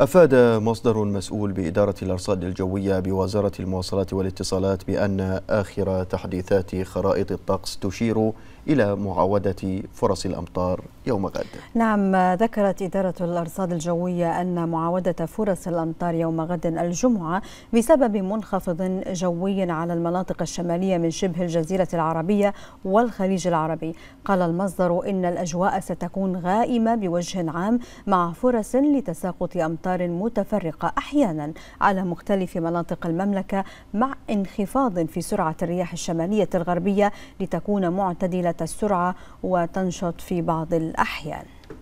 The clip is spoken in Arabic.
أفاد مصدر مسؤول بإدارة الأرصاد الجوية بوزارة المواصلات والاتصالات بأن آخر تحديثات خرائط الطقس تشير إلى معاودة فرص الأمطار يوم غد نعم ذكرت إدارة الأرصاد الجوية أن معاودة فرص الأمطار يوم غد الجمعة بسبب منخفض جوي على المناطق الشمالية من شبه الجزيرة العربية والخليج العربي قال المصدر إن الأجواء ستكون غائمة بوجه عام مع فرص لتساقط أمطار أمطار متفرقة أحيانا على مختلف مناطق المملكة مع انخفاض في سرعة الرياح الشمالية الغربية لتكون معتدلة السرعة وتنشط في بعض الأحيان